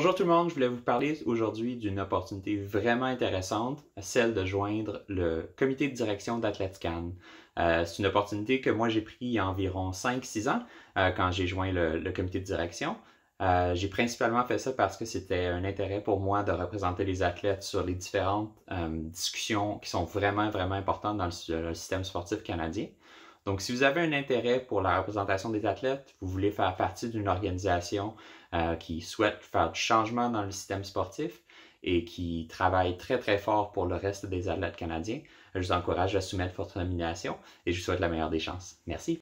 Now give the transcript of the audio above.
Bonjour tout le monde, je voulais vous parler aujourd'hui d'une opportunité vraiment intéressante, celle de joindre le comité de direction d'Atletican. Euh, c'est une opportunité que moi j'ai pris il y a environ 5-6 ans euh, quand j'ai joint le, comité de direction. Euh, j'ai principalement fait ça parce que c'était un intérêt pour moi de représenter les athlètes sur les différentes euh, discussions qui sont vraiment, vraiment importantes dans le système sportif canadien. Donc, si vous avez un intérêt pour la représentation des athlètes, vous voulez faire partie d'une organisation euh, qui souhaite faire du changement dans le système sportif et qui travaille très, très fort pour le reste des athlètes canadiens, je vous encourage à soumettre votre nomination et je vous souhaite la meilleure des chances. Merci.